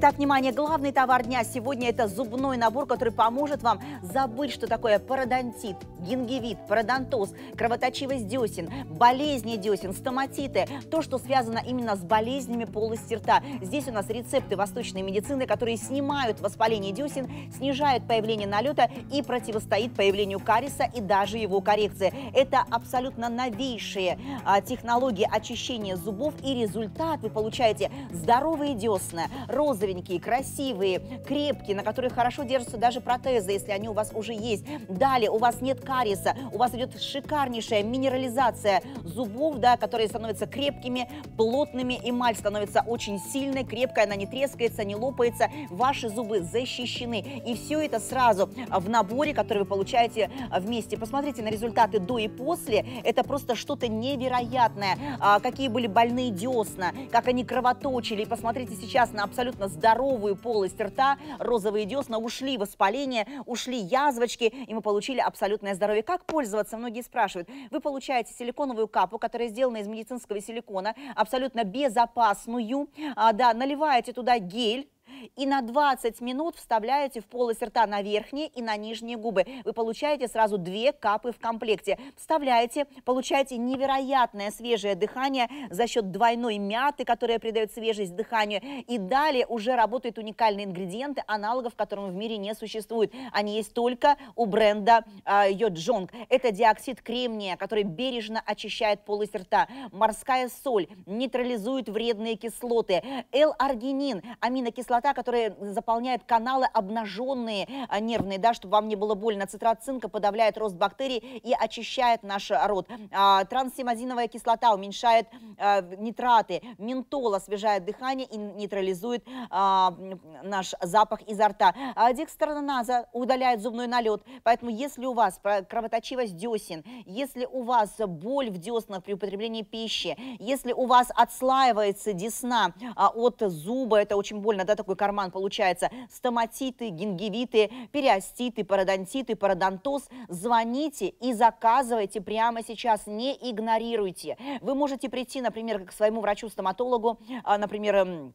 Итак, внимание, главный товар дня сегодня это зубной набор, который поможет вам забыть, что такое пародонтит, гингивит, пародонтоз, кровоточивость десен, болезни десен, стоматиты, то, что связано именно с болезнями полости рта. Здесь у нас рецепты восточной медицины, которые снимают воспаление десен, снижают появление налета и противостоит появлению кариеса и даже его коррекции. Это абсолютно новейшие а, технологии очищения зубов и результат вы получаете здоровые десны, розовые здоровенькие, красивые, крепкие, на которые хорошо держатся даже протезы, если они у вас уже есть. Далее у вас нет кариеса, у вас идет шикарнейшая минерализация зубов, да, которые становятся крепкими, плотными, эмаль становится очень сильной, крепкая, она не трескается, не лопается, ваши зубы защищены. И все это сразу в наборе, который вы получаете вместе. Посмотрите на результаты до и после, это просто что-то невероятное. А, какие были больные десна, как они кровоточили. И посмотрите сейчас на абсолютно здоровье здоровую полость рта, розовые десна, ушли воспаления, ушли язвочки, и мы получили абсолютное здоровье. Как пользоваться? Многие спрашивают. Вы получаете силиконовую капу, которая сделана из медицинского силикона, абсолютно безопасную. А, да, наливаете туда гель, и на 20 минут вставляете в полость рта на верхние и на нижние губы. Вы получаете сразу две капы в комплекте. Вставляете, получаете невероятное свежее дыхание за счет двойной мяты, которая придает свежесть дыханию. И далее уже работают уникальные ингредиенты, аналогов которым в мире не существует. Они есть только у бренда э, Йоджонг. Это диоксид кремния, который бережно очищает полость рта. Морская соль нейтрализует вредные кислоты. Л-аргинин, аминокислота кислота, которая заполняет каналы обнаженные а, нервные, да, чтобы вам не было больно. Цитрат цинка подавляет рост бактерий и очищает наш рот. А, Трансимазиновая кислота уменьшает а, нитраты, ментол освежает дыхание и нейтрализует наш запах изо рта. Декстраназа удаляет зубной налет, поэтому если у вас кровоточивость десен, если у вас боль в деснах при употреблении пищи, если у вас отслаивается десна от зуба, это очень больно, да, такой какой карман получается, стоматиты, гингивиты, периоститы, пародонтиты, пародонтоз, звоните и заказывайте прямо сейчас, не игнорируйте. Вы можете прийти, например, к своему врачу-стоматологу, а, например, эм,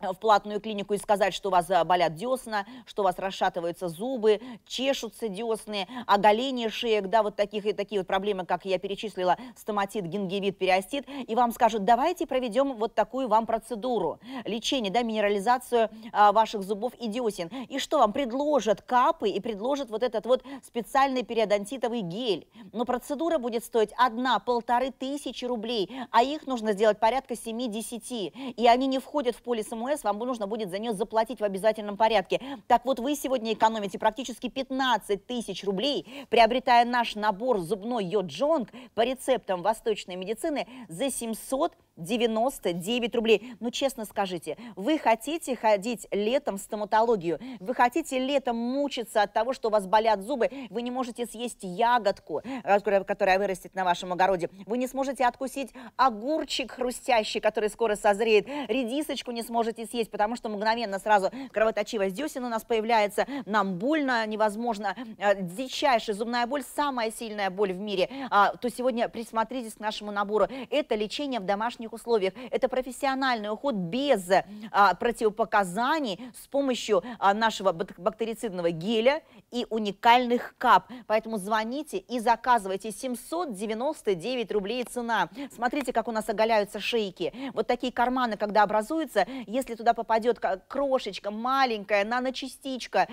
в платную клинику и сказать, что у вас э, болят десна, что у вас расшатываются зубы, чешутся десны, оголение шеек, да, вот таких, и такие вот проблемы, как я перечислила, стоматит, гингивит, периостит, и вам скажут, давайте проведем вот такую вам процедуру, лечения, да, минерализацию а, ваших зубов и десен. И что вам предложат капы и предложат вот этот вот специальный периодонтитовый гель. Но процедура будет стоить одна, полторы тысячи рублей, а их нужно сделать порядка 7-10, и они не входят в поле самоуправления ОМС, вам нужно будет за нее заплатить в обязательном порядке. Так вот, вы сегодня экономите практически 15 тысяч рублей, приобретая наш набор зубной йоджонг по рецептам восточной медицины за 700 99 рублей. Ну, честно скажите, вы хотите ходить летом в стоматологию? Вы хотите летом мучиться от того, что у вас болят зубы? Вы не можете съесть ягодку, э, которая вырастет на вашем огороде. Вы не сможете откусить огурчик хрустящий, который скоро созреет. Редисочку не сможете съесть, потому что мгновенно сразу кровоточивость десен у нас появляется. Нам больно, невозможно. Э, дичайшая зубная боль, самая сильная боль в мире. А, то сегодня присмотритесь к нашему набору. Это лечение в домашнем домашних условиях. Это профессиональный уход без а, противопоказаний с помощью а, нашего бактерицидного геля и уникальных кап. Поэтому звоните и заказывайте 799 рублей цена. Смотрите, как у нас оголяются шейки. Вот такие карманы, когда образуются, если туда попадет крошечка, маленькая наночастичка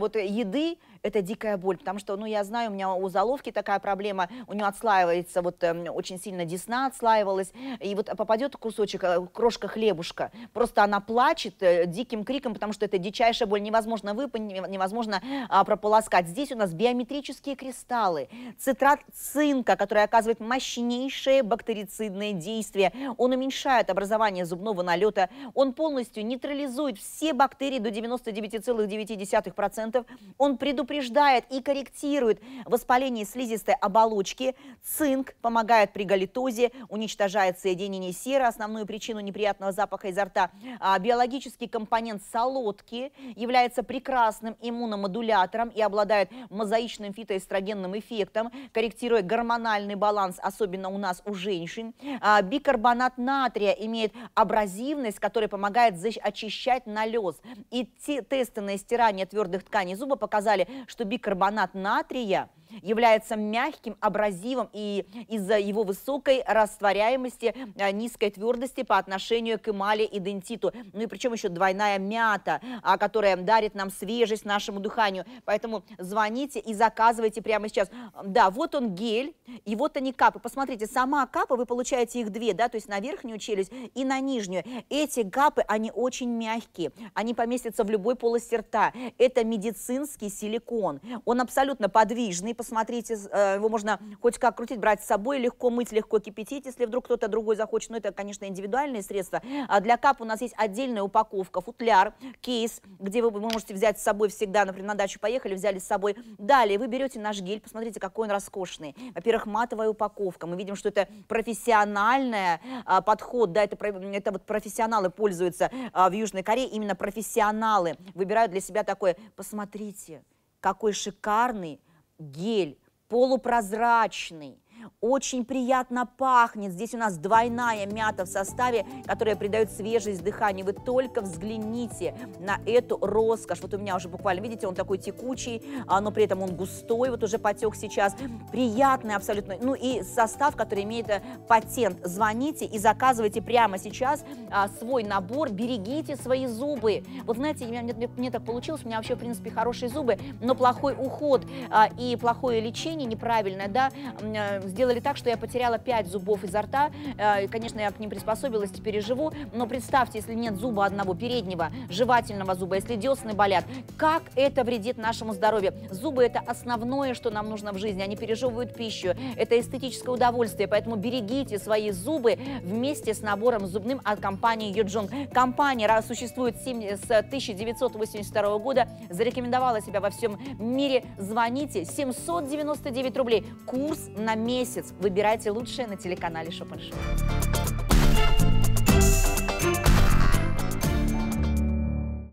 вот э, еды, это дикая боль, потому что, ну, я знаю, у меня у заловки такая проблема, у нее отслаивается, вот э, очень сильно десна отслаивалась, и вот попадет кусочек, э, крошка хлебушка, просто она плачет э, диким криком, потому что это дичайшая боль, невозможно выпасть, невозможно э, прополоскать. Здесь у нас биометрические кристаллы, цитрат цинка, который оказывает мощнейшее бактерицидное действие, он уменьшает образование зубного налета, он полностью нейтрализует все бактерии до 99,9%, он предупреждает предупреждает и корректирует воспаление слизистой оболочки. Цинк помогает при галитозе, уничтожает соединение серы, основную причину неприятного запаха изо рта. А биологический компонент солодки является прекрасным иммуномодулятором и обладает мозаичным фитоэстрогенным эффектом, корректируя гормональный баланс, особенно у нас, у женщин. А бикарбонат натрия имеет абразивность, которая помогает очищать налез. И те, тесты на стирание твердых тканей зуба показали, что бикарбонат натрия является мягким, абразивом и из-за его высокой растворяемости, э, низкой твердости по отношению к эмали и дентиту. Ну и причем еще двойная мята, а, которая дарит нам свежесть нашему дыханию. Поэтому звоните и заказывайте прямо сейчас. Да, вот он гель, и вот они капы. Посмотрите, сама капа, вы получаете их две, да, то есть на верхнюю челюсть и на нижнюю. Эти капы, они очень мягкие, они поместятся в любой полости рта. Это медицинский силикон. Он абсолютно подвижный, посмотрите, э, его можно хоть как крутить, брать с собой, легко мыть, легко кипятить, если вдруг кто-то другой захочет, но это, конечно, индивидуальные средства. А для кап у нас есть отдельная упаковка, футляр, кейс, где вы можете взять с собой всегда, например, на дачу поехали, взяли с собой. Далее вы берете наш гель, посмотрите, какой он роскошный. Во-первых, матовая упаковка, мы видим, что это профессиональный а, подход, да, это, это вот профессионалы пользуются а, в Южной Корее, именно профессионалы выбирают для себя такой посмотрите, какой шикарный гель полупрозрачный, очень приятно пахнет. Здесь у нас двойная мята в составе, которая придает свежесть дыханию. Вы только взгляните на эту роскошь. Вот у меня уже буквально, видите, он такой текучий, а, но при этом он густой, вот уже потек сейчас. Приятный абсолютно. Ну и состав, который имеет э, патент. Звоните и заказывайте прямо сейчас а, свой набор. Берегите свои зубы. Вот знаете, мне, мне, мне так получилось, у меня вообще, в принципе, хорошие зубы, но плохой уход а, и плохое лечение неправильное, да, э, сделать сделали так, что я потеряла 5 зубов изо рта. Э, конечно, я к ним приспособилась, теперь живу. Но представьте, если нет зуба одного переднего, жевательного зуба, если десны болят, как это вредит нашему здоровью? Зубы – это основное, что нам нужно в жизни. Они пережевывают пищу. Это эстетическое удовольствие. Поэтому берегите свои зубы вместе с набором зубным от компании Юджонг. Компания существует с 1982 года, зарекомендовала себя во всем мире. Звоните 799 рублей. Курс на месяц месяц. Выбирайте лучшее на телеканале Шопеншоп.